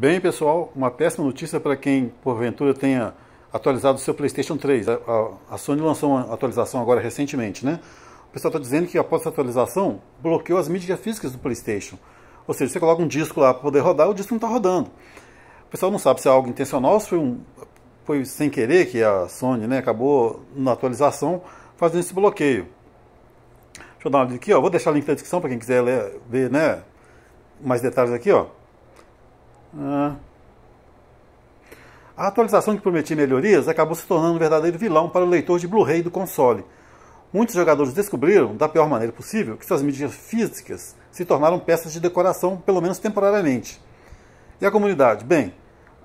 Bem, pessoal, uma péssima notícia para quem porventura tenha atualizado o seu PlayStation 3. A, a, a Sony lançou uma atualização agora recentemente, né? O pessoal está dizendo que após essa atualização bloqueou as mídias físicas do PlayStation. Ou seja, você coloca um disco lá para poder rodar, o disco não está rodando. O pessoal não sabe se é algo intencional ou se foi, um, foi sem querer que a Sony né, acabou na atualização fazendo esse bloqueio. Deixa eu dar uma olhada aqui, ó. Vou deixar o link na descrição para quem quiser ler, ver né, mais detalhes aqui, ó. Ah. A atualização que prometia melhorias acabou se tornando um verdadeiro vilão para o leitor de Blu-ray do console. Muitos jogadores descobriram, da pior maneira possível, que suas mídias físicas se tornaram peças de decoração, pelo menos temporariamente. E a comunidade? Bem,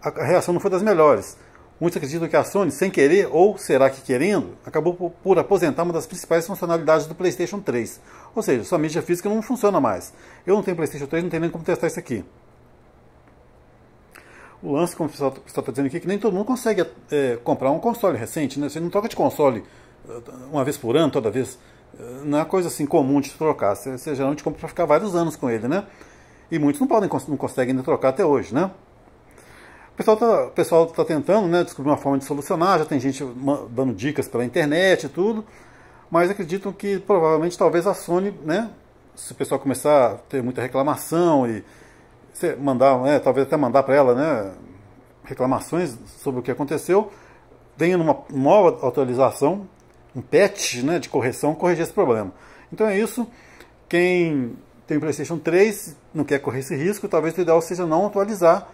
a reação não foi das melhores. Muitos acreditam que a Sony, sem querer ou será que querendo, acabou por aposentar uma das principais funcionalidades do PlayStation 3. Ou seja, sua mídia física não funciona mais. Eu não tenho PlayStation 3, não tenho nem como testar isso aqui. O lance, como pessoal está tá dizendo aqui, que nem todo mundo consegue é, comprar um console recente, né? Você não troca de console é, uma vez por ano, toda vez. É, não é coisa assim comum de trocar. Você, você geralmente compra para ficar vários anos com ele, né? E muitos não, podem, não conseguem ainda trocar até hoje, né? O pessoal está pessoal tá tentando né, descobrir uma forma de solucionar, já tem gente dando dicas pela internet e tudo, mas acreditam que provavelmente talvez a Sony, né, se o pessoal começar a ter muita reclamação e você mandar, né, talvez até mandar para ela né, reclamações sobre o que aconteceu, tenha uma nova atualização, um patch né, de correção, corrigir esse problema. Então é isso. Quem tem o PlayStation 3, não quer correr esse risco, talvez o ideal seja não atualizar,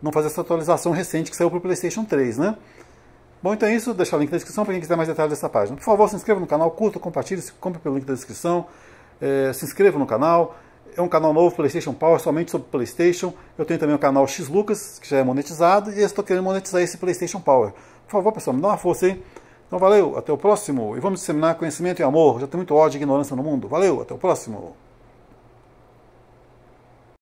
não fazer essa atualização recente que saiu para o PlayStation 3, né? Bom, então é isso. Deixar o link na descrição para quem quiser mais detalhes dessa página. Por favor, se inscreva no canal, curta, compartilhe, se compre pelo link da descrição, eh, se inscreva no canal. É um canal novo, PlayStation Power, somente sobre PlayStation. Eu tenho também o canal X Lucas, que já é monetizado, e estou querendo monetizar esse PlayStation Power. Por favor, pessoal, me dá uma força aí. Então valeu, até o próximo. E vamos disseminar conhecimento e amor. Já tem muito ódio e ignorância no mundo. Valeu, até o próximo.